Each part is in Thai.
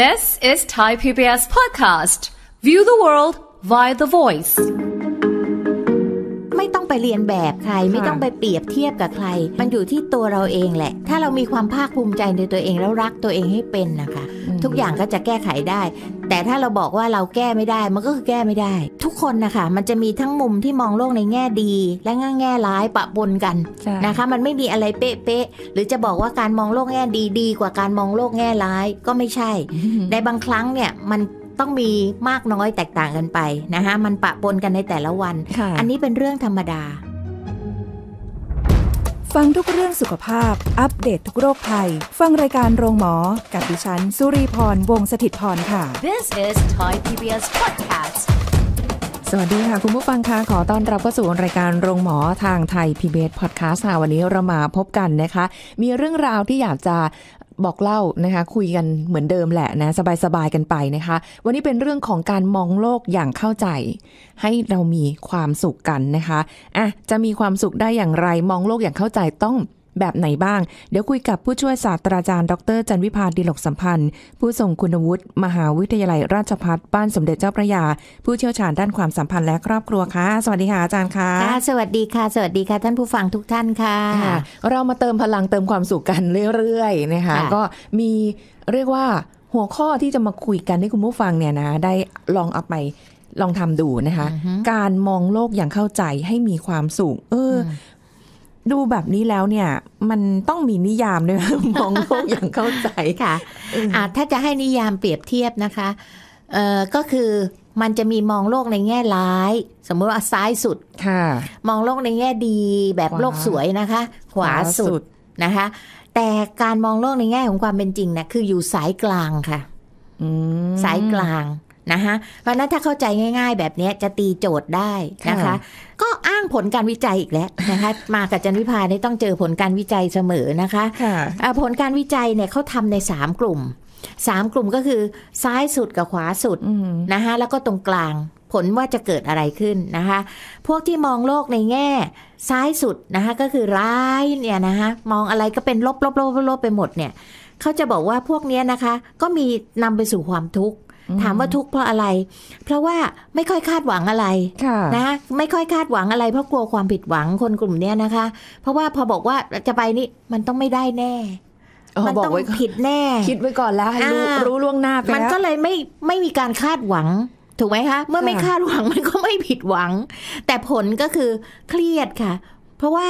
This is Thai PBS podcast. View the world via the voice. ไม่ต้องไปเรียนแบบใครไม่ต้องไปเปรียบเทียบกับใคร มันอยู่ที่ตัวเราเองแหละ ถ้าเรามีความภาคภูมิใจในตัวเองแล้วรักตัวเองให้เป็นนะคะทุกอย่างก็จะแก้ไขได้ แต่ถ้าเราบอกว่าเราแก้ไม่ได้มันก็คือแก้ไม่ได้ ทุกคนนะคะ มันจะมีทั้งมุมที่มองโลกในแง่ดี และงแง่ร้ายปะปนกันนะคะ มันไม่มีอะไรเป๊ะๆหรือจะบอกว่าการมองโลกแง่ดีดีกว่าการมองโลกแง่ร้ายก็ไม่ใช่ ในบางครั้งเนี่ย มันต้องมีมากน้อยแตกต่างกันไปนะคะ มันปะปนกันในแต่ละวัน อันนี้เป็นเรื่องธรรมดาฟังทุกเรื่องสุขภาพ อัปเดตททุกโรคภัยฟังรายการโรงหมอ กับดิฉัน สุรีพร วงศิตพรค่ะ This is Thai PBS podcast สวัสดีค่ะ คุณผู้ฟังคะ ขอต้อนรับเข้าสู่รายการโรงหมอ ทางไทย PBS Podcast ค่ะวันนี้เรามาพบกันนะคะ มีเรื่องราวที่อยากจะบอกเล่านะคะคุยกันเหมือนเดิมแหละนะ สบายๆกันไปนะคะ วันนี้เป็นเรื่องของการมองโลกอย่างเข้าใจ ให้เรามีความสุขกันนะคะอ่ะจะมีความสุขได้อย่างไรมองโลกอย่างเข้าใจต้องแบบไหนบ้างเดี๋ยวคุยกับผู้ช่วยศาสตราจารย์ดรจันวิพาดีหลกสัมพันธ์ผู้ทรงคุณวุฒิ มหาวิทยาลัยราชภัฏบ้านสมเด็จเจ้าพระยา ผู้เชี่ยวชาญด้านความสัมพันธ์และครอบครัวค่ะสวัสดีค่ะ อาจารย์ค่ะ สวัสดีค่ะ สวัสดีค่ะ ท่านผู้ฟัง ทุกท่านค่ะ เรามาเติมพลังเติมความสุขกันเรื่อยๆนะคะก็มีเรียกว่าหัวข้อที่จะมาคุยกันให้คุณผู้ฟังเนี่ยนะได้ลองเอาไปลองทำดูนะคะ การมองโลกอย่างเข้าใจให้มีความสุขเออดูแบบนี้แล้วเนี่ยมันต้องมีนิยามด้วยมองโลกอย่างเข้าใจค่ะอ่าถ้าจะให้นิยามเปรียบเทียบนะคะเอ่อก็คือมันจะมีมองโลกในแง่ร้ายสมมติว่าซ้ายสุดค่ะ มองโลกในแง่ดีแบบโลกสวยนะคะ ขวาสุดนะคะ แต่การมองโลกในแง่ของความเป็นจริงนะคืออยู่สายกลางค่ะสายกลางนะคะเพราะนั้นถ้าเข้าใจง่าย ๆ แบบนี้จะตีโจทย์ได้นะคะ ก็อ้างผลการวิจัยอีกแล้วนะคะ มากับจันวิพาได้ต้องเจอผลการวิจัยเสมอนะคะะผลการวิจัยเนี่ยเขาทำใน3กลุ่ม3กลุ่มก็คือซ้ายสุดกับขวาสุดนะคะแล้วก็ตรงกลาง ผลว่าจะเกิดอะไรขึ้นนะคะ พวกที่มองโลกในแง่ซ้ายสุดนะคะก็คือร้ายเนี่ยนะคะมองอะไรก็เป็นลบลบๆลบไปหมดเนี่ยเขาจะบอกว่าพวกนี้นะคะก็มีนำไปสู่ความทุกข์ถามว่าทุกข์เพราะอะไร เพราะว่าไม่ค่อยคาดหวังอะไร นะ ไม่ค่อยคาดหวังอะไร เพราะกลัวความผิดหวังคนกลุ่มเนี้ยนะคะ เพราะว่าพอบอกว่าจะไปนี่มันต้องไม่ได้แน่มันต้องผิดแน่ คิดไว้ก่อนแล้วรู้รู้ล่วงหน้าไปมันก็เลยไม่ไม่มีการคาดหวังถูกไหมคะเมื่อไม่คาดหวังมันก็ไม่ผิดหวัง แต่ผลก็คือเครียดค่ะ เพราะว่า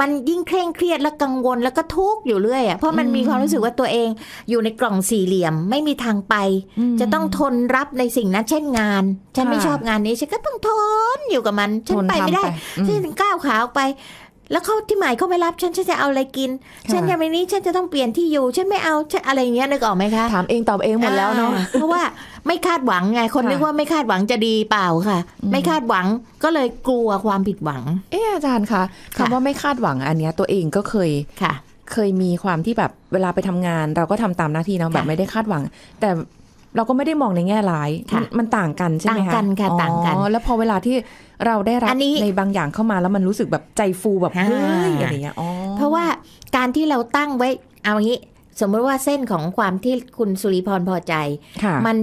มันยิ่งเคร่งเครียดและกังวลแล้วก็ทุกข์อยู่เรื่อยอ่ะเพราะมันมีความรู้สึกว่าตัวเอง อยู่ในกล่องสี่เหลี่ยม ไม่มีทางไป จะต้องทนรับในสิ่งนั้นเช่นงาน ฉันไม่ชอบงานนี้ ฉันก็ต้องทนอยู่กับมันฉันไปไม่ได้ฉันก้าวขาออกไป แล้วเขาที่หมายเขาไม่รับฉันฉันจะเอาอะไรกิน ฉันยังไม่นี้ฉันจะต้องเปลี่ยนที่อยู่ฉันไม่เอาฉันอะไรเงี้ยนึกออกไหมคะถามเองตอบเองหมดแล้วเนาะเพราะว่าไม่คาดหวังไงคนนึกว่าไม่คาดหวังจะดีเปล่าค่ะ ไม่คาดหวังก็เลยกลัวความผิดหวัง เอออาจารย์คะคำว่าไม่คาดหวังอันเนี้ยตัวเองก็เคยค่ะ เคยมีความที่แบบเวลาไปทำงาน เราก็ทำตามหน้าที่เนาะแบบไม่ได้คาดหวัง แต่เราก็ไม่ได้มองในแง่ร้าย มันต่างกันใช่ไหมคะต่างกันค่ะต่างกันแล้วพอเวลาที่เราได้รับในบางอย่างเข้ามาแล้วมันรู้สึกแบบใจฟูแบบเฮ้ยอะไรเงี้ยเพราะว่าการที่เราตั้งไว้เอางี้ สมมติว่าเส้นของความที่คุณสุริพรพอใจมัน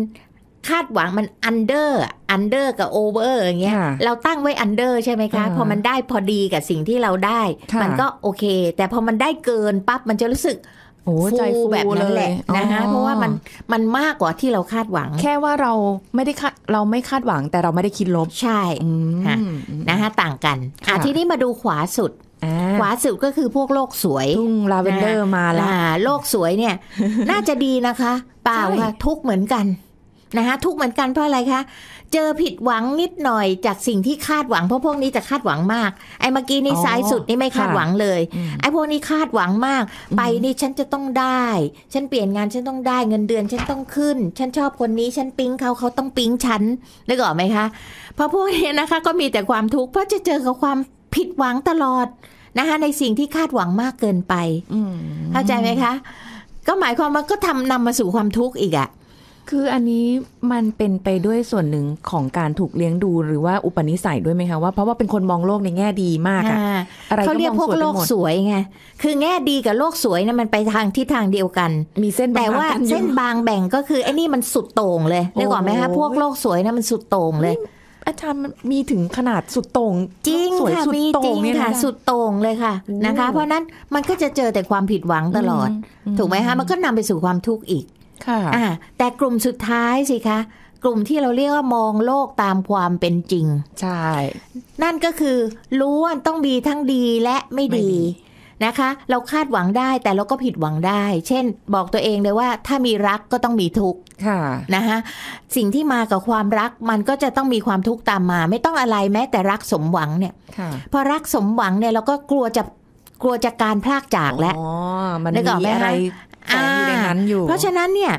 คาดหวังมันอันเดอร์อันเดอร์กับโอเวอร์อย่างเงี้ย เราตั้งไว้อันเดอร์ใช่ไหมคะ พอมันได้พอดีกับสิ่งที่เราได้ มันก็โอเค แต่พอมันได้เกินปั๊บ มันจะรู้สึกโอ้ฟูแบบนั้นแหละนะคะ เพราะว่ามันมันมากกว่าที่เราคาดหวัง แค่ว่าเราไม่ได้คาดเราไม่คาดหวัง แต่เราไม่ได้คิดลบใช่นะคะต่างกันอ่ะทีนี้มาดูขวาสุดขวาสุด ก็คือพวกโลกสวยทุ่งลาเวนเดอร์มาแล้วโลกสวยเนี่ย น่าจะดีนะคะเปล่าค่ะทุกเหมือนกันนะคะทุกเหมือนกันเพราะอะไรคะ เจอผิดหวังนิดหน่อยจากสิ่งที่คาดหวังเพราะพวกนี้จะคาดหวังมาก ไอ้เมื่อกี้นี่ซ้ายสุดนี่ไม่คาดหวังเลย ไอ้พวกนี้คาดหวังมากไปนี่ฉันจะต้องได้ ฉันเปลี่ยนงานฉันต้องได้เงินเดือนฉันต้องขึ้น ฉันชอบคนนี้ฉันปิ๊งเขาเขาต้องปิ๊งฉันได้ก่อนไหมคะ เพราะพวกนี้นะคะก็มีแต่ความทุกข์เพราะจะเจอกับความผิดหวังตลอดนะคะในสิ่งที่คาดหวังมากเกินไปเข้าใจไหมคะก็หมายความว่าก็ทำนำมาสู่ความทุกข์อีกอะคืออันนี้มันเป็นไปด้วยส่วนหนึ่งของการถูกเลี้ยงดูหรือว่าอุปนิสัยด้วยไหมคะว่า เพราะว่าเป็นคนมองโลกในแง่ดีมากอะอะไรเขาเรียกพวกโลกสวยไง คือแง่ดีกับโลกสวยเนี่ยมันไปทางทิศทางเดียวกัน มีเส้นแต่ว่าเส้นบางแบ่งก็คือไอ้นี่มันสุดโต่งเลยได้ก่อนไหมคะ พวกโลกสวยนะมันสุดโต่งเลย อาจารย์มีถึงขนาดสุดโต่งจริงค่ะมีจริงค่ะ สุดโต่งเลยค่ะนะคะ เพราะนั้นมันก็จะเจอแต่ความผิดหวังตลอด ถูกไหมคะมันก็นำไปสู่ความทุกข์อีกค่ะอ่าแต่กลุ่มสุดท้ายสิคะกลุ่มที่เราเรียกว่ามองโลกตามความเป็นจริงใช่นั่นก็คือรู้ว่าต้องมีทั้งดีและไม่ดีนะคะ เราคาดหวังได้แต่เราก็ผิดหวังได้ เช่นบอกตัวเองเลยว่า ถ้ามีรักก็ต้องมีทุกข์นะคะสิ่งที่มากับความรักมันก็จะต้องมีความทุกข์ตามมา ไม่ต้องอะไรแม้แต่รักสมหวังเนี่ยพอรักสมหวังเนี่ยเราก็กลัวจะกลัวจากการพลากจากแล้วมันมีอะไรแฝงอยู่ในนั้นอยู่ เพราะฉะนั้นเนี่ย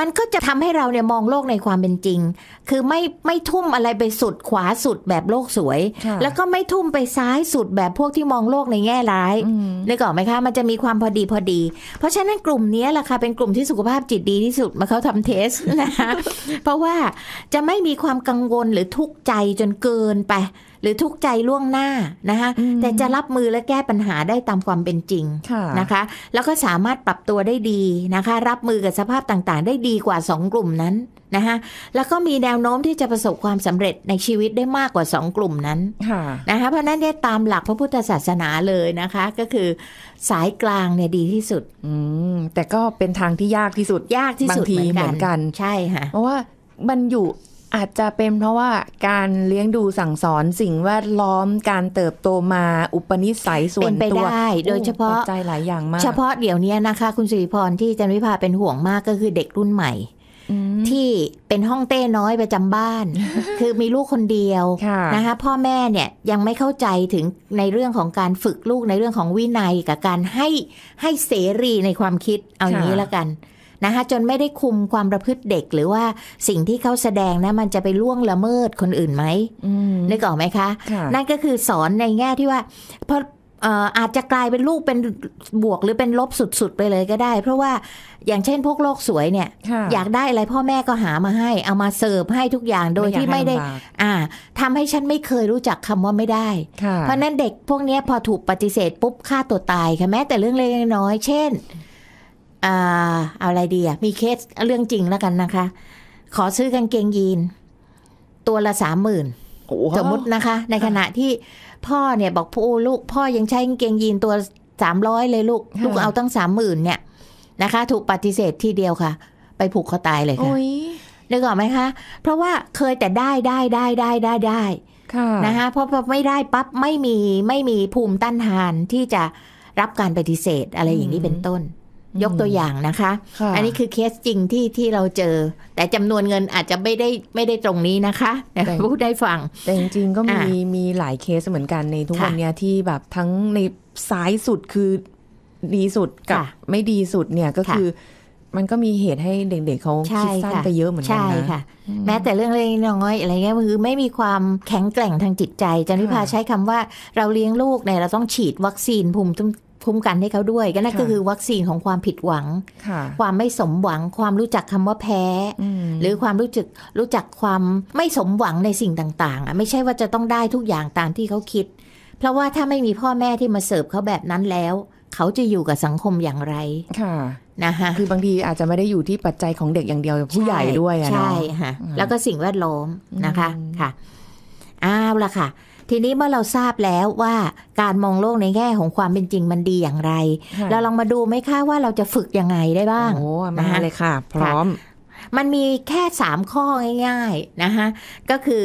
มันก็จะทำให้เราเนี่ยมองโลกในความเป็นจริง คือไม่ไม่ทุ่มอะไรไปสุดขวาสุดแบบโลกสวย แล้วก็ไม่ทุ่มไปซ้ายสุดแบบพวกที่มองโลกในแง่ร้ายนึกออกไหมคะ มันจะมีความพอดีพอดี เพราะฉะนั้นกลุ่มนี้แหละค่ะเป็นกลุ่มที่สุขภาพจิตดีที่สุดมาเขาทำเทสนะคะ เพราะว่าจะไม่มีความกังวลหรือทุกข์ใจจนเกินไปหรือทุกใจล่วงหน้า นะคะแต่จะรับมือและแก้ปัญหาได้ตามความเป็นจริง นะคะ แล้วก็สามารถปรับตัวได้ดีนะคะ รับมือกับสภาพต่างๆ ได้ดีกว่า 2 กลุ่มนั้นนะคะแล้วก็มีแนวโน้มที่จะประสบความสำเร็จในชีวิตได้มากกว่า 2 กลุ่มนั้นนะคะเพราะนั้นเนี่ยตามหลักพระพุทธศาสนาเลยนะคะ ก็คือสายกลางเนี่ยดีที่สุดอแต่ก็เป็นทางที่ยากที่สุดยากที่สุดบางทีเหมือนกันใช่ค่ะเพราะว่ามันอยู่อาจจะเป็นเพราะว่าการเลี้ยงดูสั่งสอนสิ่งแวดล้อมการเติบโตมาอุปนิสัยส่วนตัวเปป็นไได้โดยเฉพาะใจหลายอย่างมากเฉพาะเดี๋ยวนี้นะคะคุณสิริพรที่จันวิภาเป็นห่วงมากก็คือเด็กรุ่นใหม่ที่เป็นห้องเต้น้อยประจำบ้าน คือมีลูกคนเดียวนะคะพ่อแม่เนี่ยยังไม่เข้าใจถึงในเรื่องของการฝึกลูกในเรื่องของวินัยกับการให้ให้เสรีในความคิดเอาอย่างนี้แล้วกันนะคะจนไม่ได้คุมความประพฤติเด็กหรือว่าสิ่งที่เขาแสดงนะมันจะไปล่วงละเมิดคนอื่นไหมนึกออกไหมคะ นั่นก็คือสอนในแง่ที่ว่าพออาจจะกลายเป็นลูกเป็นบวกหรือเป็นลบสุดๆไปเลยก็ได้ เพราะว่าอย่างเช่น พวกโลกสวยเนี่ย อยากได้อะไรพ่อแม่ก็หามาให้ เอามาเสิร์ฟให้ทุกอย่างโดยที่ไม่ได้ อ่า ทำให้ฉันไม่เคยรู้จักคำว่าไม่ได้ เพราะนั้นเด็กพวกนี้พอถูกปฏิเสธปุ๊บฆ่าตัวตายค่ะแม้แต่เรื่องเล็กน้อยเช่นอาเอาอะไรดีอ่ะ มีเคสเรื่องจริงแล้วกันนะคะ ขอซื้อกางเกงยีน ตัวละสามหมื่นสมมตินะคะ ในขณะที่พ่อเนี่ยบอกพ่อลูก พ่อยังใช้กางเกงยีนตัวสามร้อยเลยลูก ลูกเอาตั้งสามหมื่นเนี่ยนะคะ ถูกปฏิเสธที่เดียวค่ะ ไปผูกคอตายเลยค่ะนึกออกไหมคะ เพราะว่าเคยแต่ได้ได้ได้ได้ได้ได้นะคะเพราะไม่ได้ปั๊บไม่มีไม่มีภูมิต้านทานที่จะรับการปฏิเสธอะไรอย่างนี้เป็นต้นยกตัวอย่างนะคะ อันนี้คือเคสจริงที่ที่เราเจอ แต่จำนวนเงินอาจจะไม่ได้ไม่ได้ตรงนี้นะคะแต่พูดได้ฟัง แต่จริงๆ ก็มีมีหลายเคสเหมือนกันในทุกวันนี้ที่แบบทั้งในซ้ายสุดคือ ดีสุดกับไม่ดีสุดเนี่ยก็คือ มันก็มีเหตุให้เด็กๆเขาคิดสั้นไปเยอะเหมือนกันนะใช่ค่ะ แม้แต่เรื่องเล็กน้อยอะไรเงี้ยคือ ไม่มีความแข็งแกร่งทางจิตใจจันพิพาใช้คำว่าเราเลี้ยงลูกเนี่ยเราต้องฉีดวัคซีนภูมิคุ้มกันให้เขาด้วยก็นั่นก็คือวัคซีนของความผิดหวังความไม่สมหวัง ความรู้จักคำว่าแพ้หรือความรู้จักรู้จักความไม่สมหวังในสิ่งต่างๆอ่ะไม่ใช่ว่าจะต้องได้ทุกอย่างตามที่เขาคิด เพราะว่าถ้าไม่มีพ่อแม่ที่มาเสิร์ฟเขาแบบนั้นแล้วเขาจะอยู่กับสังคมอย่างไร ค่ะนะคะคือบางทีอาจจะไม่ได้อยู่ที่ปัจจัยของเด็กอย่างเดียวผู้ใหญ่ด้วยอนะใช่ค่ะแล้วก็สิ่งแวดล้อมนะคะ ค่ะอ้าวละค่ะทีนี้เมื่อเราทราบแล้วว่าการมองโลกในแง่ของความเป็นจริงมันดีอย่างไร เราลองมาดูไหมคะว่าเราจะฝึกยังไงได้บ้าง โอ้มาเลยค่ะ พร้อม มันมีแค่สามข้อง่ายๆ นะคะก็คือ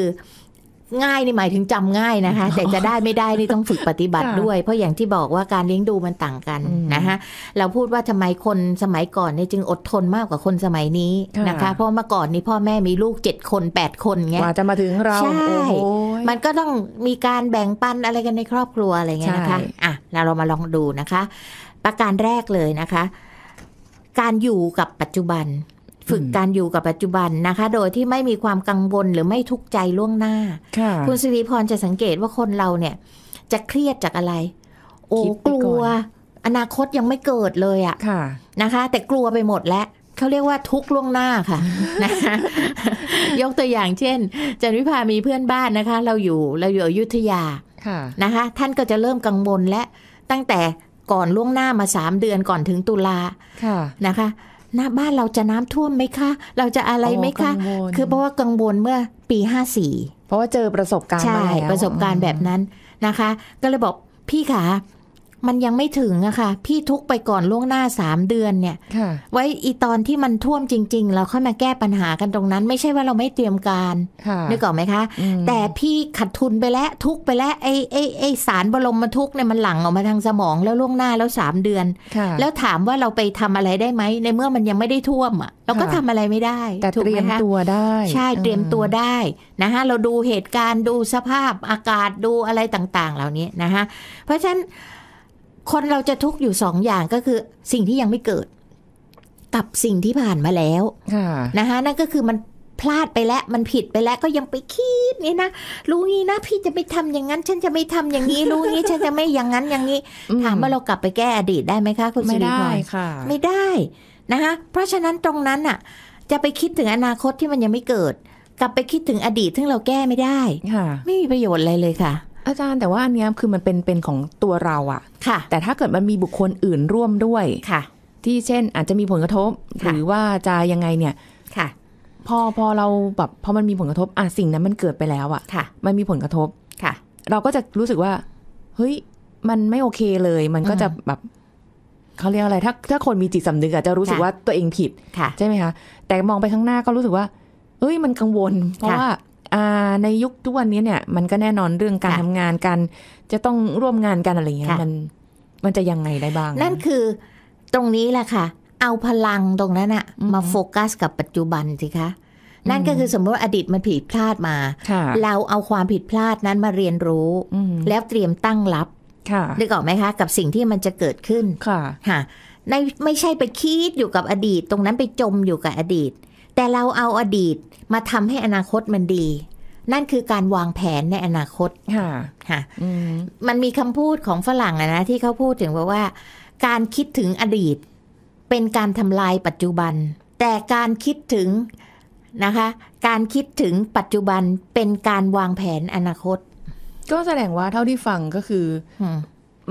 ง่ายนี่หมายถึงจำง่ายนะคะ แต่จะได้ไม่ได้นี่ต้องฝึกปฏิบัติด้วย เพราะอย่างที่บอกว่าการเลี้ยงดูมันต่างกันนะคะเราพูดว่าทำไมคนสมัยก่อนเนี่ยจึงอดทนมากกว่าคนสมัยนี้นะคะ เพราะเมื่อก่อนนี่พ่อแม่มีลูกเจ็ดคนแปดคนไงกว่าจะมาถึงเราใช่มันก็ต้องมีการแบ่งปันอะไรกันในครอบครัวอะไรเงี้ยนะคะอ่ะเราเรามาลองดูนะคะ ประการแรกเลยนะคะ การอยู่กับปัจจุบันฝึกการอยู่กับปัจจุบันนะคะ โดยที่ไม่มีความกังวลหรือไม่ทุกข์ใจล่วงหน้าคุณสิริพรจะสังเกตว่าคนเราเนี่ย จะเครียดจากอะไร โอ้กลัวอนาคตยังไม่เกิดเลยอะะนะคะ แต่กลัวไปหมดแล้วเขาเรียกว่าทุกล่วงหน้าค่ะนะคะยกตัวอย่างเช่นจันวิพามีเพื่อนบ้านนะคะ เราอยู่เราอยู่อยุธยาค่ะนะคะ ท่านก็จะเริ่มกังวลและตั้งแต่ก่อนล่วงหน้ามาสามเดือนก่อนถึงตุลาค่ะนะคะหน้าบ้านเราจะน้ำท่วมไหมคะ เราจะอะไรไหมคะ คือเพราะว่ากังวลเมื่อปีห้าสี่เพราะว่าเจอประสบการณ์ใช่ประสบการณ์แบบนั้นนะคะ ก็เลยบอก พี่ขามันยังไม่ถึงอะค่ะพี่ทุกไปก่อนล่วงหน้าสามเดือนเนี่ยไว้อีตอนที่มันท่วมจริง ๆ เราค่อยมาแก้ปัญหากันตรงนั้น ไม่ใช่ว่าเราไม่เตรียมการนึกออกไหมคะแต่พี่ขัดทุนไปแล้วทุกไปแล้วไอ้ไอ้ไอ้สารบรมมาทุกเนี่ยมันหลั่งออกมาทางสมองแล้วล่วงหน้าแล้วสามเดือน แล้วถามว่าเราไปทำอะไรได้ไหม ในเมื่อมันยังไม่ได้ท่วมอะเราก็ทำอะไรไม่ได้แต่เตรียมตัวได้ ใช่เตรียมตัวได้นะคะเราดูเหตุการณ์ดูสภาพอากาศดูอะไรต่างๆ เหล่านี้นะคะเพราะฉะนั้นคนเราจะทุกข์อยู่สองอย่างก็คือ สิ่งที่ยังไม่เกิด กับสิ่งที่ผ่านมาแล้วนะคะนั่นก็คือมันพลาดไปแล้วมันผิดไปแล้วก็ยังไปคิดนี่นะรู้งี้นะพี่จะไม่ทำอย่างนั้น ฉันจะไม่ทำอย่างนี้รู้งี้ฉันจะไม่อย่างนั้นอย่างนี้ถามว่าเรากลับไปแก้อดีตได้ไหมคะคุณสิริพรไม่ได้ค่ะ ไม่ได้นะคะเพราะฉะนั้นตรงนั้นอ่ะ จะไปคิดถึงอนาคตที่มันยังไม่เกิด กลับไปคิดถึงอดีตที่เราแก้ไม่ได้ไม่มีประโยชน์อะไรเลยค่ะอาจารย์แต่ว่าอันนี้คือมันเป็น เป็นของตัวเราอะค่ะ แต่ถ้าเกิดมันมีบุคคลอื่นร่วมด้วยค่ะ ที่เช่นอาจจะมีผลกระทบ หรือว่าจะยังไงเนี่ย ค่ะ พอพอเราแบบพอมันมีผลกระทบอ่ะสิ่งนั้นมันเกิดไปแล้วอะค่ะ มันมีผลกระทบค่ะ เราก็จะรู้สึกว่าเฮ้ยมันไม่โอเคเลย มันก็จะแบบเขาเรียกอะไรถ้าถ้าคนมีจิตสำนึกอะจะรู้สึกว่าตัวเองผิดใช่ไหมคะ แต่มองไปข้างหน้าก็รู้สึกว่าเอ้ยมันกังวล เพราะว่าในยุคทุกวันนี้เนี่ย มันก็แน่นอนเรื่องการทำงานกัน จะต้องร่วมงานกันอะไรเงี้ยมัน มันจะยังไงได้บ้าง นั่นคือตรงนี้แหละค่ะ เอาพลังตรงนั้นอะมาโฟกัสกับปัจจุบันสิคะนั่นก็คือสมมติว่าอดีตมันผิดพลาดมาเราเอาความผิดพลาดนั้นมาเรียนรู้ แล้วเตรียมตั้งรับนึกออกไหมคะ กับสิ่งที่มันจะเกิดขึ้นค่ะในไม่ใช่ไปคิดอยู่กับอดีต ตรงนั้นไปจมอยู่กับอดีตแต่เราเอาอดีตมาทำให้อนาคตมันดี นั่นคือการวางแผนในอนาคต ค่ะ ค่ะมันมีคำพูดของฝรั่งนะที่เขาพูดถึงว่าว่า การคิดถึงอดีต เป็นการทำลายปัจจุบัน แต่การคิดถึงนะคะ การคิดถึงปัจจุบันเป็นการวางแผนอนาคต ก็แสดงว่าเท่าที่ฟังก็คือ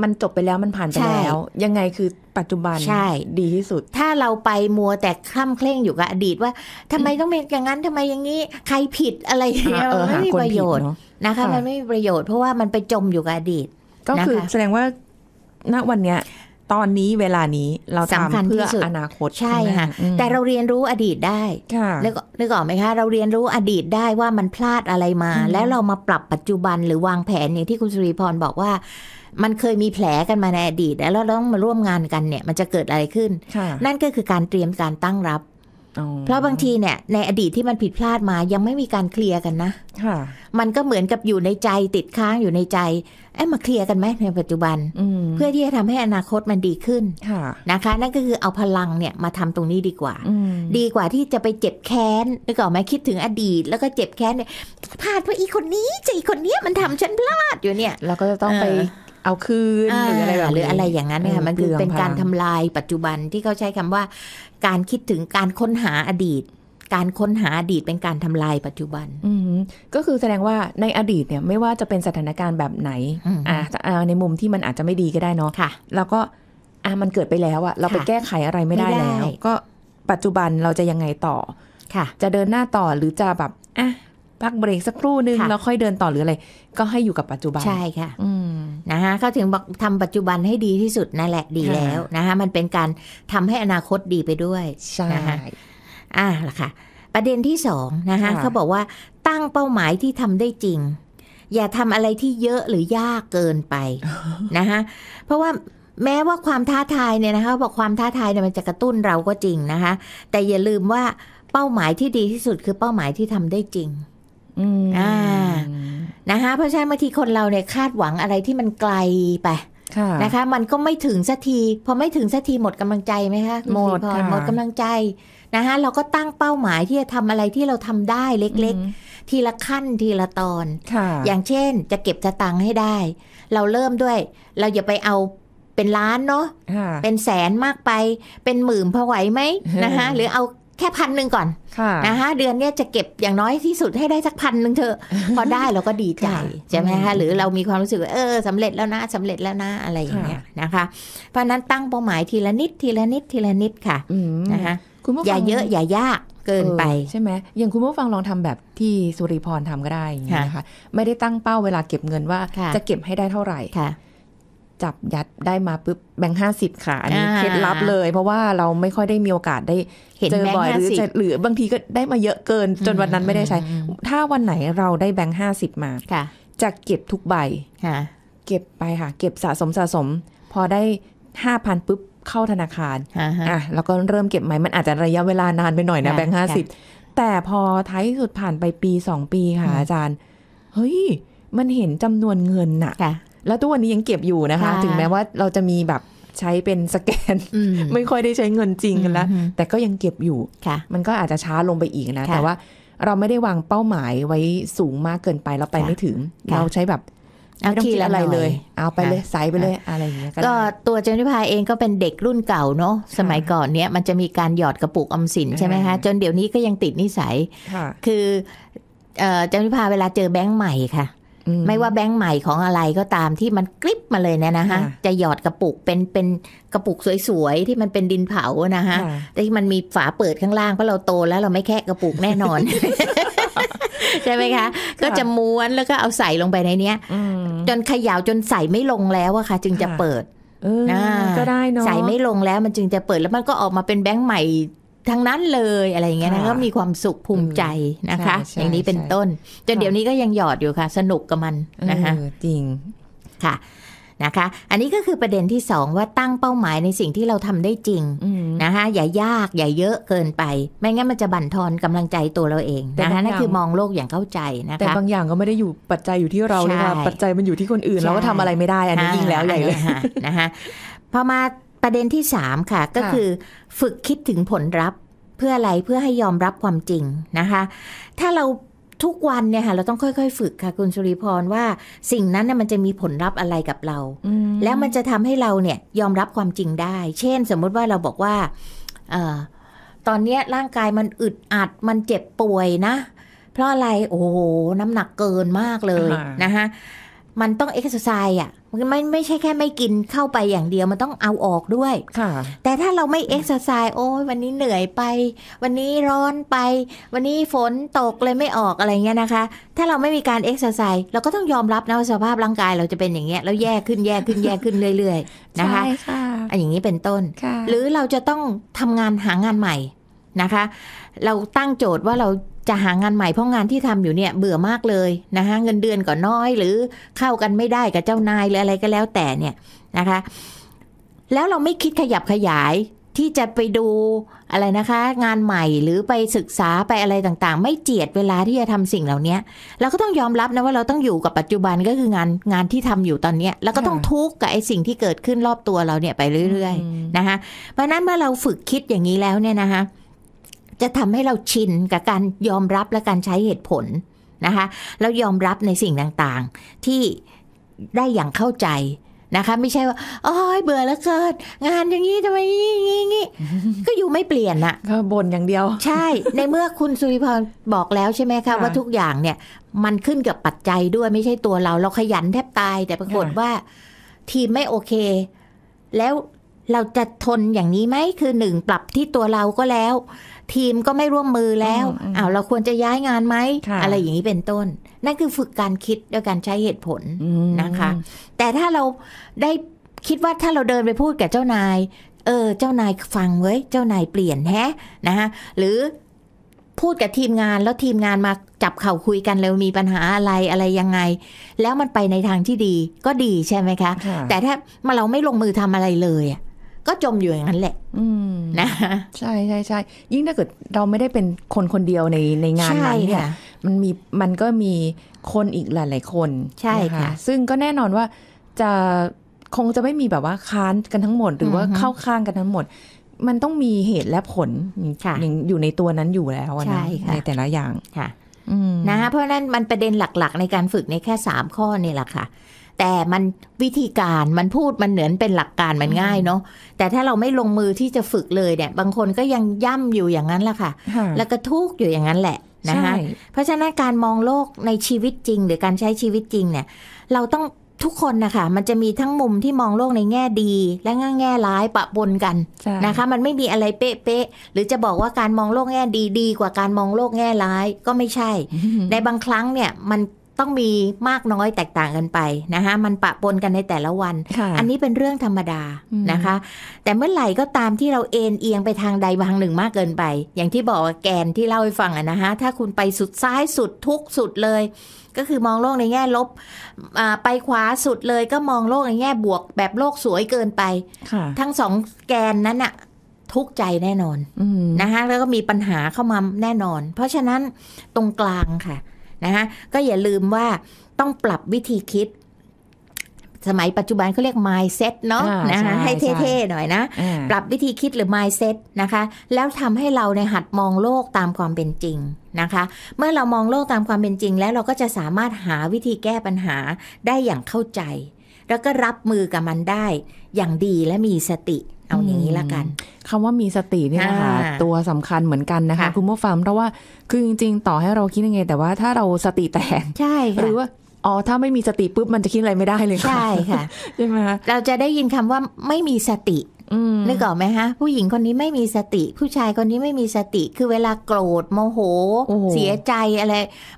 มันจบไปแล้วมันผ่านไปแล้วยังไงคือปัจจุบันใช่ ดีที่สุด ถ้าเราไปมัวแต่คล่ำเคร่งอยู่กับอดีตว่า ทำไมต้องเป็นอย่างนั้น ทำไมอย่างนี้ใครผิดอะไรเงี้ยมันไม่มีประโยชน์นะคะ มันไม่มีประโยชน์เพราะว่ามันไปจมอยู่กับอดีต ก็คือแสดงว่า ณวันเนี้ยตอนนี้เวลานี้เราทำเพื่ออนาคตใช่ค่ะแต่เราเรียนรู้อดีตได้แล้วกนึกออกไหมคะ เราเรียนรู้อดีตได้ว่ามันพลาดอะไรมา แล้วเรามาปรับปัจจุบันหรือวางแผนอย่างที่คุณสุริพรบอกว่ามันเคยมีแผลกันมาในอดีตแล้วเราต้องมาร่วมงานกันเนี่ยมันจะเกิดอะไรขึ้น นั่นก็คือการเตรียมการตั้งรับเพราะบางทีเนี่ยในอดีตที่มันผิดพลาดมายังไม่มีการเคลียร์กันนะมันก็เหมือนกับอยู่ในใจติดค้างอยู่ในใจเอ๊ะมาเคลียร์กันไหมในปัจจุบันเพื่อที่จะทำให้อนาคตมันดีขึ้นนะคะ นั่นก็คือเอาพลังเนี่ยมาทำตรงนี้ดีกว่าดีกว่าที่จะไปเจ็บแค้นือกออนไหมคิดถึงอดีต แล้วก็เจ็บแค้นเนี่ยพลาดเพราะอีคนนี้จะอีคนนี้มันทำฉันพลาดอยู่เนี่ยเราก็จะต้องไปเอาคืนหรืออะไรแบบหรืออะไรอย่างนั้นนะคะมันคือเป็นการทำลายปัจจุบันที่เขาใช้คำว่าการคิดถึงการค้นหาอดีต การค้นหาอดีตเป็นการทำลายปัจจุบันก็คือแสดงว่าในอดีตเนี่ยไม่ว่าจะเป็นสถานการณ์แบบไหน อ่าในมุมที่มันอาจจะไม่ดีก็ได้เนาะะแล้วก็อ่ามันเกิดไปแล้วอะเราไปแก้ไขอะไรไม่ได้แล้ว ก็ปัจจุบันเราจะยังไงต่อค่ะ จะเดินหน้าต่อหรือจะแบบอ่ะพักเบรกสักครู่นึงแล้วค่อยเดินต่อหรืออะไร ก็ให้อยู่กับปัจจุบันใช่ค่ะนะคะเขาถึงบอกทำปัจจุบันให้ดีที่สุดนั่นแหละดีแล้วนะคะมันเป็นการ ทำให้อนาคตดีไปด้วย ใช่ะะอ่าล่ะค่ะ ประเด็นที่สองนะคะเขาบอกว่าตั้งเป้าหมายที่ทำได้จริง อย่าทำอะไรที่เยอะหรือยากเกินไปนะคะเพราะว่าแม้ว่าความท้าทายเนี่ยนะคะ บอกความท้าทายเนี่ยมันจะกระตุ้นเราก็จริงนะคะ แต่อย่าลืมว่าเป้าหมายที่ดีที่สุดคือเป้าหมายที่ทำได้จริงอ่านะคะเพราะฉะนั้นบางทีคนเราเนี่ยคาดหวังอะไรที่มันไกลไปนะคะ มันก็ไม่ถึงสักทีพอไม่ถึงสักทีหมดกำลังใจไหมคะหมดหมดกำลังใจนะคะเราก็ตั้งเป้าหมายที่จะทำอะไรที่เราทำได้เล็กๆ ทีละขั้นทีละตอนอย่างเช่น จะเก็บจะตังค์ให้ได้ เราเริ่มด้วย เราอย่าไปเอาเป็นล้านเนาะเป็นแสนมากไปเป็นหมื่นพอไหวไหมนะคะหรือเอาแค่พันหนึ่งก่อนนะคะเดือนเนี้ยจะเก็บอย่างน้อยที่สุดให้ได้สักพันหนึ่งเถอะพอได้เราก็ดีใจ ใช่ไหมคะหรือเรามีความรู้สึกเออสำเร็จแล้วนะสำเร็จแล้วนะอะไรอย่างเงี้ยนะคะเพราะนั้นตั้งเป้าหมายทีละนิด ทีละนิดทีละนิดค่ะนะคะอย่าเยอะอย่ายากเกินไปใช่ไหมอย่างคุณผู้ฟังลองทำแบบที่สุริพรทำก็ได้นะคะไม่ได้ตั้งเป้าเวลาเก็บเงินว่าจะเก็บให้ได้เท่าไหร่จับยัดได้มาปุ๊บแบงค์ห้าสิบค่ะอันนี้เคล็ดลับเลย เพราะว่าเราไม่ค่อยได้มีโอกาสได้เจอบ่อยหรือหรือบางทีก็ได้มาเยอะเกินจนวันนั้นไม่ได้ใช้ ถ้าวันไหนเราได้แบงค์ห้าสิบมาจะเก็บทุกใบเก็บไปค่ะ เก็บสะสม สะสม พอได้ห้าพันปุ๊บเข้าธนาคารอ่ะแล้วก็เริ่มเก็บใหม่ มันอาจจะระยะเวลานานไปหน่อยนะแบงค์ห้าสิบแต่พอท้ายสุดผ่านไปปีสองปีค่ะอาจารย์ เฮ้ยมันเห็นจำนวนเงินน่ะแล้วทุกวันนี้ยังเก็บอยู่นะคะ ถึงแม้ว่าเราจะมีแบบใช้เป็นสแกนไม่ค่อยได้ใช้เงินจริงกันแล้วแต่ก็ยังเก็บอยู่มันก็อาจจะช้าลงไปอีกนะแต่ว่าเราไม่ได้วางเป้าหมายไว้สูงมากเกินไปเราไปไม่ถึง เราใช้แบบไม่ต้องคิดอะไรเลย เอาไปเลยใส่ไปเลยอะไรอย่างเงี้ยก็ตัวเจนนิพายเองก็เป็นเด็กรุ่นเก่าเนาะสมัยก่อนเนี้ยมันจะมีการหยอดกระปุกออมสินใช่ไหมคะจนเดี๋ยวนี้ก็ยังติดนิสัยคือเจนิพาเวลาเจอแบงค์ใหม่ค่ะไม่ว่าแบงค์ใหม่ของอะไรก็ตามที่มันกริบมาเลยเนี่ยนะคะจะหยอดกระปุกเป็นเป็นกระปุกสวยๆที่มันเป็นดินเผานะฮะแต่ที่มันมีฝาเปิดข้างล่างเพราะเราโตแล้วเราไม่แค่กระปุกแน่นอน ใช่ไหมคะ ก็จะม้วนแล้วก็เอาใส่ลงไปในเนี้ยจนขยาวจนใส่ไม่ลงแล้วอะค่ะจึงจะเปิดก็ได้เนาะใส่ไม่ลงแล้ว มันจึงจะเปิดแล้วมันก็ออกมาเป็นแบงค์ใหม่ทั้งนั้นเลยอะไรอย่างเงี้ยนะก็มีความสุขภูมิใจนะคะ อย่างนี้เป็นต้น จนเดี๋ยวนี้ก็ยังหยอดอยู่ค่ะ สนุกกับมันนะคะจริงค่ะนะคะ อันนี้ก็คือประเด็นที่สองว่าตั้งเป้าหมายในสิ่งที่เราทำได้จริงนะคะอย่ายากอย่าเยอะเกินไป ไม่งั้นมันจะบั่นทอนกำลังใจตัวเราเองนะคะนั่นคือมองโลกอย่างเข้าใจนะคะแต่บางอย่างก็ไม่ได้อยู่ปัจจัยอยู่ที่เราเลยค่ะปัจจัยมันอยู่ที่คนอื่น เราก็ทำอะไรไม่ได้อันนี้ยิ่งแล้วใหญ่เลยนะคะพอมาประเด็นที่สามค่ะ ก็คือ ฝึกคิดถึงผลลัพธ์เพื่ออะไรเพื่อให้ยอมรับความจริงนะคะ ถ้าเราทุกวันเนี่ยค่ะ เราต้องค่อยๆ ฝึกค่ะ คุณสุริพรว่าสิ่งนั้นน่ยมันจะมีผลลัพธ์อะไรกับเรา แล้วมันจะทำให้เราเนี่ยยอมรับความจริงได้ เช่นสมมุติว่าเราบอกว่าออตอนนี้ร่างกายมันอึดอัดมันเจ็บป่วยนะ เพราะอะไรโอ้โหน้ำหนักเกินมากเลยนะคะมันต้องเอ็กซ์ไซส์อ่ะมันไม่ไม่ใช่แค่ไม่กินเข้าไปอย่างเดียวมันต้องเอาออกด้วยค่ะ แต่ถ้าเราไม่เอ็กซ์ไซส์โอ้ยวันนี้เหนื่อยไป วันนี้ร้อนไป วันนี้ฝนตกเลยไม่ออกอะไรเงี้ยนะคะ ถ้าเราไม่มีการเอ็กซ์ไซส์เราก็ต้องยอมรับนะว่าสภาพร่างกายเราจะเป็นอย่างเงี้ยแล้วแย่ขึ้นแย่ขึ้นแย่ขึ้นเรื่อยๆนะคะใช่ค่ะอันอย่างนี้เป็นต้น หรือเราจะต้องทำงานหางานใหม่นะคะ เราตั้งโจทย์ว่าเราจะหางานใหม่เพราะงานที่ทำอยู่เนี่ยเบื่อมากเลยนะคะเงินเดือนก็น้อย หรือเข้ากันไม่ได้กับเจ้านายหรืออะไรก็แล้วแต่เนี่ยนะคะ แล้วเราไม่คิดขยับขยายที่จะไปดูอะไรนะคะ งานใหม่หรือไปศึกษาไปอะไรต่าง ๆ ไม่เจียดเวลาที่จะทำสิ่งเหล่านี้เราก็ต้องยอมรับนะว่าเราต้องอยู่กับปัจจุบันก็คืองานงานที่ทำอยู่ตอนนี้แล้วก็ต้องทุกข์กับไอ้สิ่งที่เกิดขึ้นรอบตัวเราเนี่ยไปเรื่อย ๆ นะคะเพราะนั้นเมื่อเราฝึกคิดอย่างนี้แล้วเนี่ยนะคะจะทำให้เราชินกับการยอมรับและการใช้เหตุผลนะคะแล้วยอมรับในสิ่งต่างๆ ที่ได้อย่างเข้าใจนะคะ ไม่ใช่ว่าอ้อยเบื่อแล้วเกิด งานอย่างนี้ทำไมงี้งี้งี้ก็อยู่ไม่เปลี่ยนอะก็บ่นอย่างเดียว ใช่ ในเมื่อคุณสุริพรบอกแล้วใช่ไหมคะว่าทุกอย่างเนี่ย มันขึ้นกับปัจจัยด้วยไม่ใช่ตัวเรา เราขยันแทบตาย แต่ปรากฏว่า ทีมไม่โอเค แล้วเราจะทนอย่างนี้ไหม คือหนึ่งปรับที่ตัวเราก็แล้วทีมก็ไม่ร่วมมือแล้วอ้าวเราควรจะย้ายงานไหมอะไรอย่างนี้เป็นต้น นั่นคือฝึกการคิดด้วยการใช้เหตุผลนะคะ แต่ถ้าเราได้คิดว่าถ้าเราเดินไปพูดกับเจ้านาย เออ เจ้านายฟังเว้ย เจ้านายเปลี่ยนแฮะ นะคะหรือพูดกับทีมงานแล้วทีมงานมาจับเข่าคุยกันแล้วมีปัญหาอะไรอะไรยังไง แล้วมันไปในทางที่ดี ก็ดีใช่ไหมคะ แต่ถ้ามาเราไม่ลงมือทำอะไรเลยก็จมอยู่อย่างนั้นแหละนะใช่ใช่ใช่ ยิ่งถ้าเกิดเราไม่ได้เป็นคนคนเดียวในในงานนั้นเนี่ย มันมีมันก็มีคนอีกหลายหลายคน ใช่ค่ะ ซึ่งก็แน่นอนว่าจะคงจะไม่มีแบบว่าค้านกันทั้งหมดหรือว่าเข้าข้างกันทั้งหมด มันต้องมีเหตุและผลอย่างอยู่ในตัวนั้นอยู่แล้วนะในแต่ละอย่างค่ะนะเพราะนั้นมันประเด็นหลักๆ ในการฝึกในแค่สามข้อนี่แหละค่ะแต่มันวิธีการมันพูดมันเหนือนเป็นหลักการมันง่ายเนาะแต่ถ้าเราไม่ลงมือที่จะฝึกเลยเนี่ยบางคนก็ยังย่ำอยู่อย่างนั้นแหละค่ะแล้วก็ทุกอยู่อย่างนั้นแหละนะคะเพราะฉะนั้นการมองโลกในชีวิตจริง หรือการใช้ชีวิตจริงเนี่ยเราต้องทุกคนนะคะมันจะมีทั้งมุมที่มองโลกในแง่ดีและแง่แง่ร้ายปะปนกันนะคะมันไม่มีอะไรเป๊ะๆหรือจะบอกว่าการมองโลกแง่ดี ดีกว่าการมองโลกแง่ร้ายก็ไม่ใช่ ในบางครั้งเนี่ยมันต้องมีมากน้อยแตกต่างกันไปนะคะมันปะปนกันในแต่ละวัน อันนี้เป็นเรื่องธรรมดานะคะ แต่เมื่อไหร่ก็ตามที่เราเอ็นเอียงไปทางใดบางหนึ่งมากเกินไป อย่างที่บอกแกนที่เล่าให้ฟังอะนะคะถ้าคุณไปสุดซ้ายสุดทุกสุดเลย ก็คือมองโลกในแง่ลบไปขวาสุดเลยก็มองโลกในแง่บวก แบบโลกสวยเกินไปทั้งสองแกนนั้นอะทุกใจแน่นอน นะคะแล้วก็มีปัญหาเข้ามาแน่นอน เพราะฉะนั้นตรงกลางค่ะนะคะก็อย่าลืมว่าต้องปรับวิธีคิด สมัยปัจจุบันเขาเรียก mindset เนาะนะคะให้เท่ๆหน่อยนะ ปรับวิธีคิดหรือ mindset นะคะแล้วทำให้เราในหัดมองโลกตามความเป็นจริงนะคะเมื่อเรามองโลกตามความเป็นจริงแล้วเราก็จะสามารถหาวิธีแก้ปัญหาได้อย่างเข้าใจ แล้วก็รับมือกับมันได้อย่างดีและมีสติเอาอย่างนี้ละกันคำว่ามีสติเนี่ยนะคะตัวสำคัญเหมือนกันนะคะคุณผู้ฟังเพราะว่าคือจริงๆต่อให้เราคิดยังไงแต่ว่าถ้าเราสติแตกใช่หรือว่าอ๋อถ้าไม่มีสติปุ๊บมันจะคิดอะไรไม่ได้เลยใช่ค่ะใช่ไหมคะเราจะได้ยินคำว่าไม่มีสตินึกออกไหมฮะผู้หญิงคนนี้ไม่มีสติ ผู้ชายคนนี้ไม่มีสติ คือเวลาโกรธโมโห เสียใจอะไร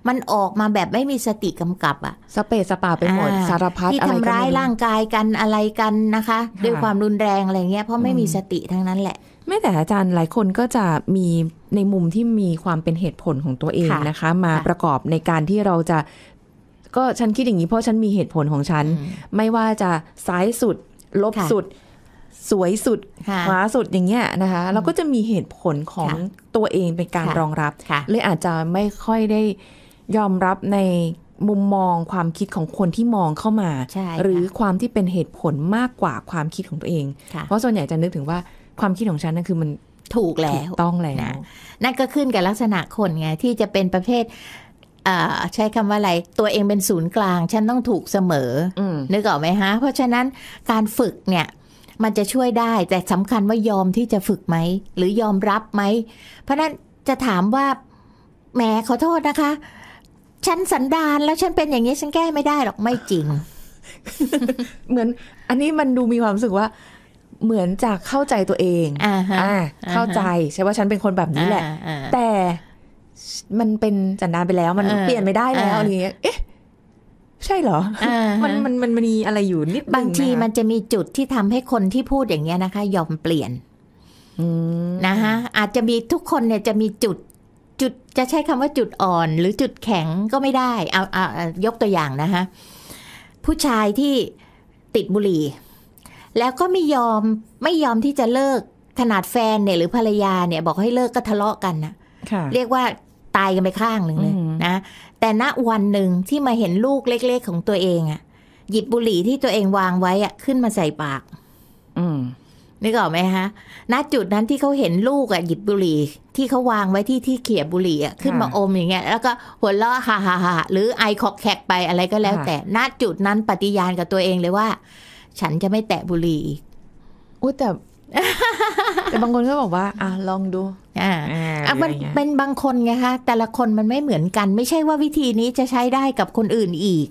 มันออกมาแบบไม่มีสติกำกับอะสเปสปาไปหมดสารพัดที่ทำร้ายร่างกายกันอะไรกันนะคะด้วยความรุนแรงอะไรเงี้ยเพราะไม่มีสติทั้งนั้นแหละไม่แต่อาจารย์หลายคนก็จะมีในมุมที่มีความเป็นเหตุผลของตัวเองนะคะ มาประกอบในการที่เราจะ ก็ฉันคิดอย่างนี้เพราะฉันมีเหตุผลของฉัน ไม่ว่าจะซ้ายสุด ลบสุดสวยสุดขวาสุดอย่างเงี้ยนะคะ เราก็จะมีเหตุผลของตัวเองเป็นการรองรับเลยอาจจะไม่ค่อยได้ยอมรับในมุมมองความคิดของคนที่มองเข้ามา หรือความที่เป็นเหตุผลมากกว่าความคิดของตัวเอง เพราะส่วนใหญ่จะนึกถึงว่าความคิดของฉันนั่นคือมันถูกแล้วต้องแล้วนะนั่นก็ขึ้นกับลักษณะคนไงที่จะเป็นประเภทใช้คำว่าอะไร ตัวเองเป็นศูนย์กลาง ฉันต้องถูกเสมออนึกออกไหมฮะ เพราะฉะนั้นการฝึกเนี่ยมันจะช่วยได้ แต่สำคัญว่ายอมที่จะฝึกไหม หรือยอมรับไหม เพราะนั้นจะถามว่าแหมขอโทษนะคะ ฉันสันดานแล้วฉันเป็นอย่างนี้ฉันแก้ไม่ได้หรอกไม่จริง เหมือนอันนี้มันดูมีความรู้สึกว่าเหมือนจากเข้าใจตัวเองอ่าเข้าใจ ใช่ว่าฉันเป็นคนแบบนี้แหละ แต่มันเป็นสันดานไปแล้ว มันเปลี่ยนไม่ได้แล้วอะไรเงี้ยเอ๊ะใช่เหรอมันมันมันมีอะไรอยู่นิดบางทีมันจะมีจุดที่ทำให้คนที่พูดอย่างเงี้ยนะคะ ยอมเปลี่ยนนะคะอาจจะมีทุกคนเนี่ยจะมีจุด จุดจะใช้คำว่าจุดอ่อนหรือจุดแข็งก็ไม่ได้เอาเอายกตัวอย่างนะคะผู้ชายที่ติดบุหรี่ แล้วก็ไม่ยอมไม่ยอมที่จะเลิกขนาดแฟนเนี่ยหรือภรรยาเนี่ย บอกให้เลิกก็ทะเลาะกันนะเรียกว่าตายกันไปข้างหนึ่งเลยนะ แต่ณวันหนึ่งที่มาเห็นลูกเล็กๆของตัวเองอะ่ะหยิบบุหรี่ที่ตัวเองวางไว้อะ่ะ ขึ้นมาใส่ปาก อืมนึกออกไหมฮะ ณจุดนั้นที่เขาเห็นลูกอ่ะหยิบบุหรี่ ที่เขาวางไว้ที่ที่เขี่ยบุหรี่อ่ะขึ้นมาอมอย่างเงี้ยแล้วก็หัวเราะฮ่าฮ่าฮ่าหรือไอคอกแขกไปอะไรก็แล้วแต่ณจุดนั้นปฏิญาณกับตัวเองเลยว่า ฉันจะไม่แตะบุหรี่อีกอุ้แต่แต่บางคนก็บอกว่า อ่ะลองดูอ่ามันเป็นบางคนไงคะแต่ละคนมันไม่เหมือนกัน ไม่ใช่ว่าวิธีนี้จะใช้ได้กับคนอื่นอีก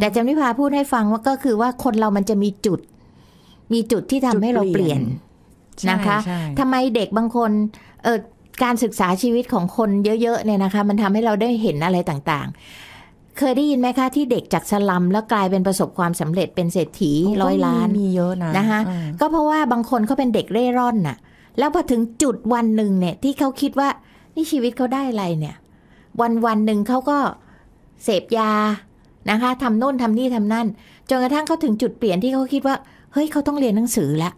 แต่จำนิพาพูดให้ฟังว่าก็คือว่าคนเรามันจะมีจุด มีจุดที่ทำให้เราเปลี่ยนนะคะ ทำไมเด็กบางคนเออการศึกษาชีวิตของคนเยอะๆเนี่ยนะคะ มันทำให้เราได้เห็นอะไรต่าง ๆเคยได้ยินไหมคะที่เด็กจากสลัมแล้วกลายเป็นประสบความสำเร็จเป็นเศรษฐีร้อยล้านมีเยอะนะนะคะก็เพราะว่าบางคนเขาเป็นเด็กเร่ร่อนน่ะ แล้วพอถึงจุดวันหนึ่งเนี่ยที่เขาคิดว่านี่ชีวิตเขาได้อะไรเนี่ย วันวันหนึ่งเขาก็เสพยานะคะทำโน่นทำนี่ทำนั่นจนกระทั่งเขาถึงจุดเปลี่ยนที่เขาคิดว่าเฮ้ยเขาต้องเรียนหนังสือละ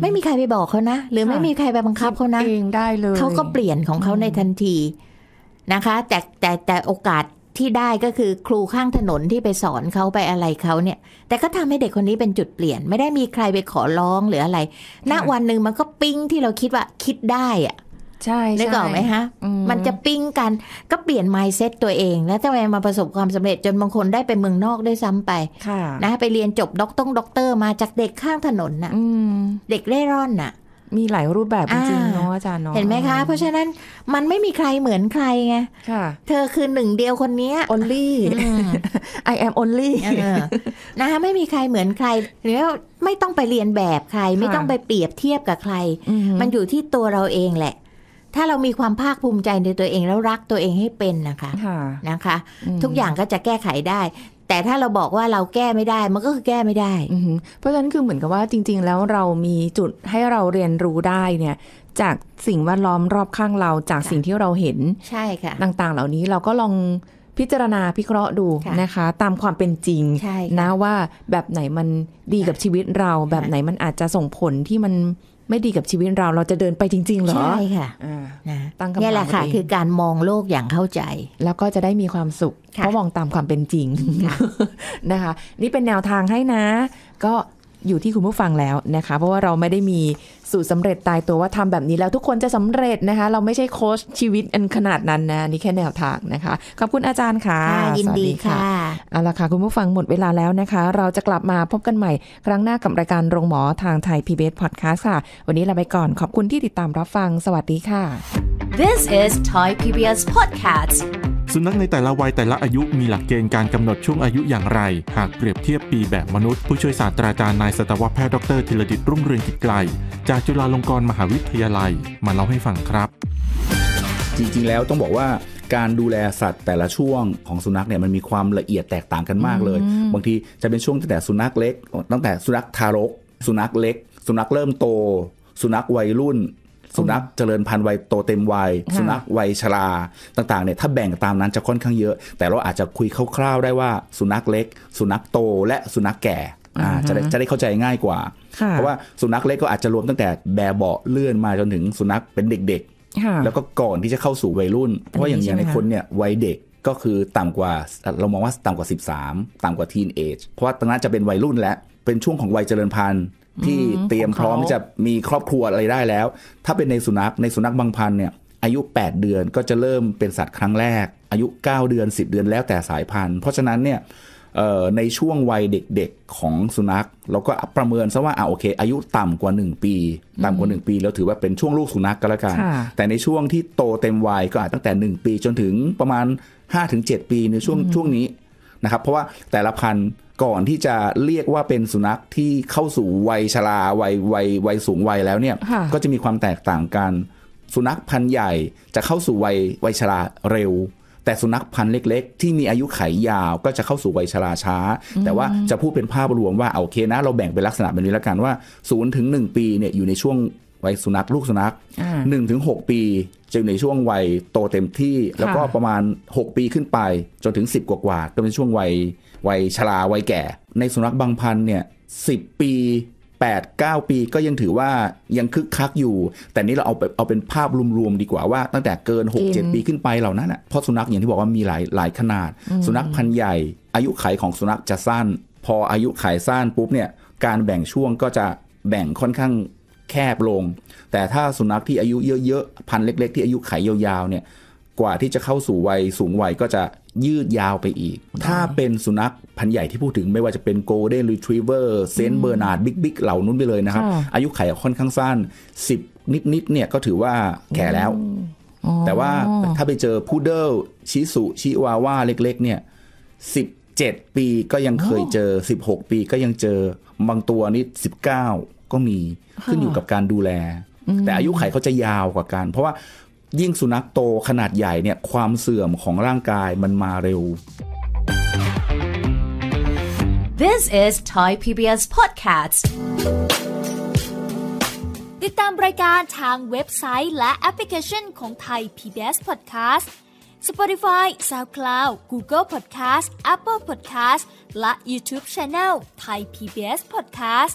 ไม่มีใครไปบอกเขานะหรือไม่มีใครไปบังคับเขานะเองได้เลยเขาก็เปลี่ยนของเขาในทันทีนะคะ แต่แต่แต่โอกาสที่ได้ก็คือครูข้างถนนที่ไปสอนเขาไปอะไรเขาเนี่ย แต่ก็ทำให้เด็กคนนี้เป็นจุดเปลี่ยน ไม่ได้มีใครไปขอร้องหรืออะไร ณ วันหนึ่งมันก็ปิ้งที่เราคิดว่า คิดได้อะใช่ได้ก่อนไหมฮะ มันจะปิ้งกันก็เปลี่ยนไมซ์เซตตัวเองแล้วทำไมมาประสบความสำเร็จ จนบางคนได้ไปเมืองนอกได้ซ้ำไปนะ ไปเรียนจบด็อกต้องด็อกเตอร์มาจากเด็กข้างถนนน่ะเด็กเร่ร่อนน่ะมีหลายรูปแบบจริงเนาะอาจารย์เนาะเห็นไหมคะ เพราะฉะนั้นมันไม่มีใครเหมือนใครไงเธอคือหนึ่งเดียวคนนี้ only I am only นะคะไม่มีใครเหมือนใครหรือไม่ต้องไปเรียนแบบใครไม่ต้องไปเปรียบเทียบกับใคร มันอยู่ที่ตัวเราเองแหละ ถ้าเรามีความภาคภูมิใจในตัวเองแล้วรักตัวเองให้เป็นนะคะนะคะ ทุกอย่างก็จะแก้ไขได้แต่ถ้าเราบอกว่าเราแก้ไม่ได้มันก็คือแก้ไม่ได้ เพราะฉะนั้นคือเหมือนกับว่าจริง ๆ แล้วเรามีจุดให้เราเรียนรู้ได้เนี่ยจากสิ่งแวดล้อมรอบข้างเราจากสิ่งที่เราเห็น ใช่ค่ะ ต่างๆ เหล่านี้เราก็ลองพิจารณาพิเคราะห์ดูนะคะ ตามความเป็นจริง นะว่าแบบไหนมันดีกับชีวิตเรา แบบไหนมันอาจจะส่งผลที่มันไม่ดีกับชีวิตเราเราจะเดินไปจริง ๆ เหรอ ใช่ค่ะนะตั้งคำถามนี่แหละค่ะ คือการมองโลกอย่างเข้าใจ แล้วก็จะได้มีความสุข เพราะมองตามความเป็นจริงนะคะนี่เป็นแนวทางให้นะ ก็อยู่ที่คุณผู้ฟังแล้วนะคะ เพราะว่าเราไม่ได้มีสูตรสาเร็จตายตัวว่าทำแบบนี้แล้วทุกคนจะสำเร็จนะคะ เราไม่ใช่โค้ชชีวิตอันขนาดนั้นนะนี่แค่แนวทางนะคะ ขอบคุณอาจารย์ค่ะยินดีค่ะ เอาละค่ะ คุณผู้ฟังหมดเวลาแล้วนะคะ เราจะกลับมาพบกันใหม่ครั้งหน้ากับรายการโรงหมอ ทางไทย PBS Podcast ค่ะ วันนี้ลาไปก่อน ขอบคุณที่ติดตามรับฟัง สวัสดีค่ะ This is Thai PBS Podcast สุนัขในแต่ละวัยแต่ละอายุมีหลักเกณฑ์การกำหนดช่วงอายุอย่างไร หากเปรียบเทียบปีแบบมนุษย์ผู้ช่วยศาสตราจารย์นายสัตวแพทย์ดรธีรดิตรุ่งเรืองกิจไกล จากจุฬาลงกรณ์มหาวิทยาลัย มาเล่าให้ฟังครับ จริงๆแล้วต้องบอกว่าการดูแลสัตว์แต่ละช่วงของสุนัขเนี่ยมันมีความละเอียดแตกต่างกันมากเลยบางทีจะเป็นช่วงตั้งแต่สุนัขเล็ก ตั้งแต่สุนัขทารก สุนัขเล็ก สุนัขเริ่มโต สุนัขวัยรุ่นสุนัขเจริญพันธุ์วัยโตเต็มวัยสุนัขวัยชราต่างๆเนี่ยถ้าแบ่งตามนั้นจะค่อนข้างเยอะ แต่เราอาจจะคุยคร่าวๆได้ว่า สุนัขเล็ก สุนัขโตและสุนัขแก่จะได้จะได้เข้าใจง่ายกว่าเพราะว่าสุนัขเล็กก็อาจจะรวมตั้งแต่แบเบาเลื่อนมาจนถึงสุนัขเป็นเด็กๆ แล้วก็ก่อนที่จะเข้าสู่วัยรุ่น เพราะอย่างอย่างในคนเนี่ยวัยเด็กก็คือต่ำกว่าเรามองว่าต่ำกว่า 13ต่ำกว่าทีนเอจเพราะว่าตรงนั้นจะเป็นวัยรุ่นและเป็นช่วงของวัยเจริญพันธุ์ที่เตรียมพร้อมที่จะมีครอบครัวอะไรได้แล้ว ถ้าเป็นในสุนัขในสุนัขบางพันเนี่ยอายุ 8 เดือนก็จะเริ่มเป็นสัตว์ครั้งแรก อายุ 9เดือน10 เดือนแล้วแต่สายพันธุ์เพราะฉะนั้นเนี่ยในช่วงวัยเด็กๆของสุนัขเราก็ประเมินซะว่าอ่าโอเค อายุต่ำกว่า 1 ปี ต่ำกว่า 1 ปีแล้วถือว่าเป็นช่วงลูกสุนัขกก็แล้วกันแต่ในช่วงที่โตเต็มวัยก็อาจตั้งแต่ 1ปีจนถึงประมาณ5-7ปีในช่วงช่วงนี้นะครับเพราะว่าแต่ละพันธุ์ก่อนที่จะเรียกว่าเป็นสุนัขที่เข้าสู่ วัยชราวัยวัยวัยสูงวัยแล้วเนี่ยก็จะมีความแตกต่างกัน สุนัขพันธุ์ใหญ่จะเข้าสู่วัยวัยชราเร็ว แต่สุนัขพันธุ์เล็กๆ ที่มีอายุไขยยาวก็จะเข้าสู่ วัยชราช้า แต่ว่าจะพูดเป็นภาพรวมว่าโอเคนะเราแบ่งเป็นลักษณะแบบนี้แล้วกันว่า0ถึงงปีเนี่ยอยู่ในช่วงวัยสุนัขลูกสุนัขหนึ่งถึงหกปี จะอยู่ในช่วงวัยโตเต็มที่ แล้วก็ประมาณ 6 ปีขึ้นไป จนถึง 10 กว่ากว่าก็เป็นช่วงวัยวัยชราวัยแก่ ในสุนัขบางพันเนี่ยสิปี 8 9 ปีก็ยังถือว่ายังคึกคักอยู่ แต่นี้เราเอาเอาเป็นภาพรวมๆดีกว่า ว่าตั้งแต่เกิน 6 7 ปีขึ้นไปเหล่านั้น เพราะสุนัขอย่างที่บอกว่ามีหลายหลายขนาด สุนัขพันธุ์ใหญ่ อายุไขของสุนัขจะสั้น พออายุไขสั้นปุ๊บเนี่ยการแบ่งช่วงก็จะแบ่งค่อนข้างแคบลง แต่ถ้าสุนัขที่อายุเยอะๆ พันเล็กๆที่อายุไขยาวๆ เนี่ยกว่าที่จะเข้าสู่วัยสูงวัยก็จะยืดยาวไปอีก ถ้าเป็นสุนัขพันธุ์ใหญ่ที่พูดถึงไม่ว่าจะเป็นโกลเด้นรีทรีเวอร์เซนเบอร์นาร์ดบิ๊กบเหล่านู้นไปเลยนะครับ อายุไขค่อนข้างสั้น 10 นิดนิดเนี่ยก็ถือว่าแก่แล้ว แต่ว่าถ้าไปเจอพูเดิลชิสุชิวาว่าเล็กๆ เนี่ยสิบเจ็ดปีก็ยังเคยเจอสิบหกปีก็ยังเจอบางตัวนี่สิบเก้าก็มีขึ้นอยู่กับการดูแล แต่อายุไขเขาจะยาวกว่ากัน เพราะว่ายิ่งสุนัขโตขนาดใหญ่เนี่ยความเสื่อมของร่างกายมันมาเร็ว This is Thai PBS Podcast ติดตามรายการทางเว็บไซต์และแอปพลิเคชันของ Thai PBS Podcast Spotify SoundCloud Google Podcast Apple Podcast และ YouTube Channel Thai PBS Podcast